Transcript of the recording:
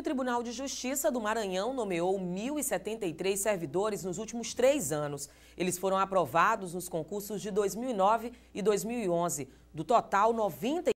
o Tribunal de Justiça do Maranhão nomeou 1.073 servidores nos últimos três anos. Eles foram aprovados nos concursos de 2009 e 2011. Do total, 90